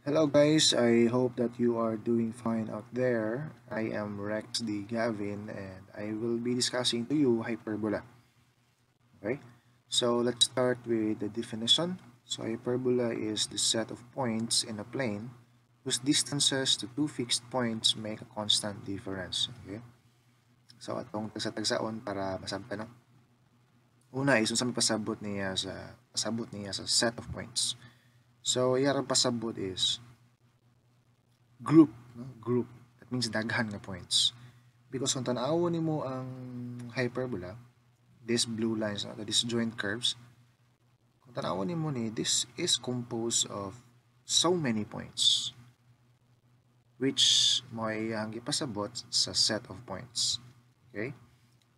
Hello guys, I hope that you are doing fine out there. I am Rex D. Gavin and I will be discussing to you hyperbola. Okay, so let's start with the definition. So hyperbola is the set of points in a plane whose distances to two fixed points make a constant difference. Okay, so atong tagsa-tagsaon para masabta no? Una is unsa may pasabot niya sa pasabot niya sa set of points. So, iyarang pasabot is group. No? Group. That means daghan nga points. Because kung tanawa ni mo ang hyperbola, this blue lines, no? the disjoint curves, kung tanawa ni mo ni, this is composed of so many points which mo ang ipasabot sa set of points. Okay?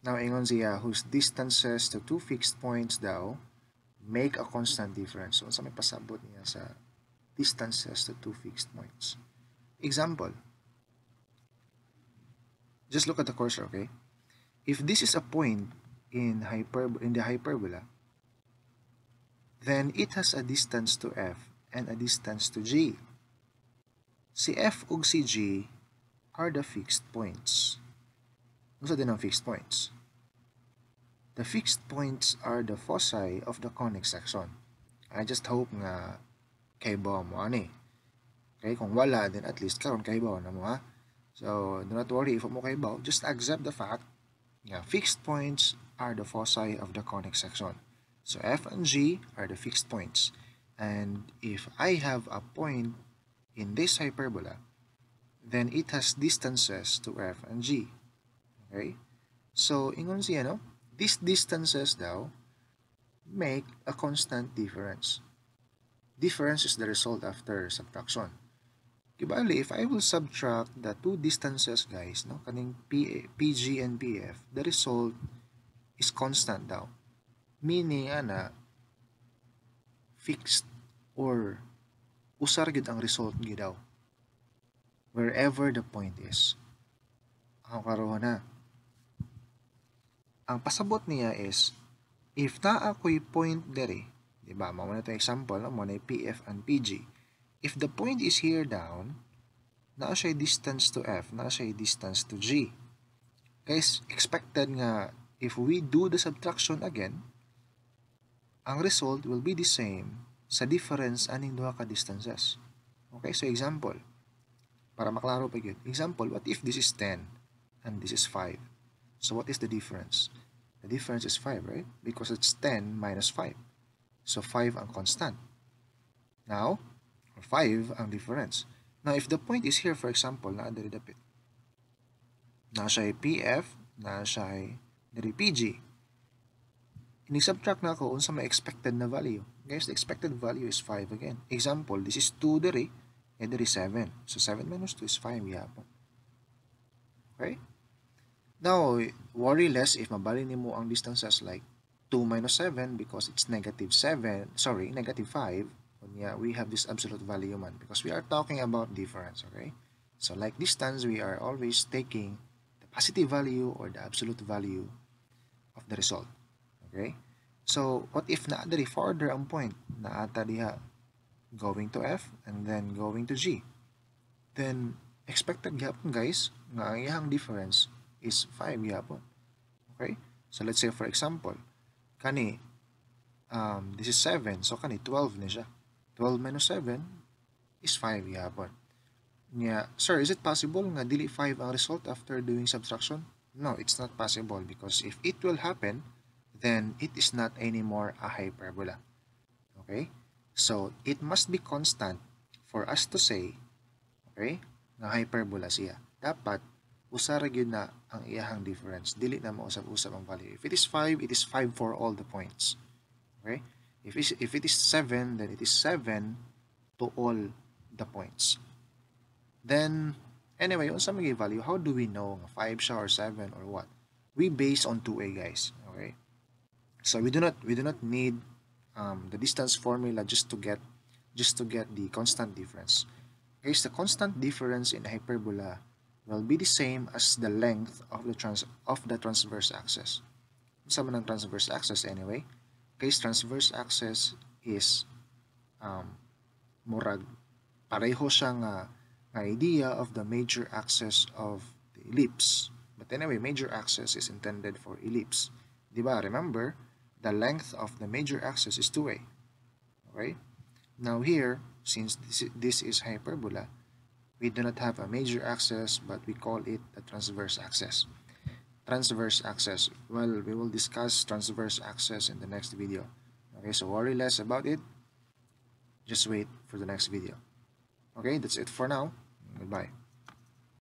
Now, ingon siya, whose distances to two fixed points daw make a constant difference. So, sa may pasabot niya sa distances to two fixed points. Example, just look at the cursor, okay? If this is a point in, hyper, in the hyperbola, then it has a distance to f and a distance to g. Si f ug si g are the fixed points. Ano sa din ang fixed points? The fixed points are the foci of the conic section. I just hope nga kaibaw mo ani. Okay, kung wala, then at least karon kaibaw na mo ha. So, do not worry if mo kaibaw. Just accept the fact nga fixed points are the foci of the conic section. So F and G are the fixed points. And if I have a point in this hyperbola, then it has distances to F and G. Okay? So, ingon siya, no? These distances daw make a constant difference. Difference is the result after subtraction. Kibali, if I will subtract the two distances guys, no, kaning PG and PF, the result is constant daw. Meaning, ana, fixed or usar gid ang result gid daw. Wherever the point is. Ang karoon na. Ang pasabot niya is, if ta ako'y point dere, di ba, mao na itong example, mao na PF and PG. If the point is here down, na siya distance to F, na siya distance to G. Guys, expected nga, if we do the subtraction again, ang result will be the same sa difference aning duha ka distances. Okay, so example, para maklaro pa yun. Example, what if this is 10 and this is 5? So what is the difference? The difference is 5, right? Because it's 10 minus 5. So 5 ang constant. Now, 5 ang difference. Now, if the point is here, for example, na dapit. Na siya PF, na siya diri PG. Ini-subtract na ako unsa may expected na value. Guys, the expected value is 5 again. Example, this is 2 diri, and diri 7. So 7 minus 2 is 5 yeah. Okay? Now, worry less if mabali nimo ang distances like 2 minus 7 because it's negative 7, sorry, negative 5. yeah, we have this absolute value man because we are talking about difference, okay? So like distance, we are always taking the positive value or the absolute value of the result, okay? So, what if na diri further ang point? na going to F and then going to G. Then, expected gap, guys, nga ang difference is 5 yapon. Okay? So let's say for example, kani um, this is 7. So kani 12 ni siya. 12 minus 7 is 5 yapon. Niya, yeah. sir, is it possible nga dili 5 ang result after doing subtraction? No, it's not possible because if it will happen, then it is not anymore a hyperbola. Okay? So, it must be constant for us to say, okay, na hyperbola siya. Dapat, usa ra gyud na ang iyahang difference dili na mausab-usab ang value if it is 5 it is 5 for all the points okay if is if it is 7 then it is 7 to all the points then anyway unsa may value how do we know nga 5 siya or 7 or what we base on 2a guys okay so we do not we do not need um, the distance formula just to get just to get the constant difference guys the constant difference in hyperbola will be the same as the length of the, trans of the transverse axis. Sama ng transverse axis anyway. Case transverse axis is um, murag pareho siyang uh, idea of the major axis of the ellipse. But anyway, major axis is intended for ellipse. Diba? Remember, the length of the major axis is 2a. Okay? Now here, since this, this is hyperbola, we do not have a major axis but we call it a transverse axis transverse axis well we will discuss transverse axis in the next video okay so worry less about it just wait for the next video okay that's it for now goodbye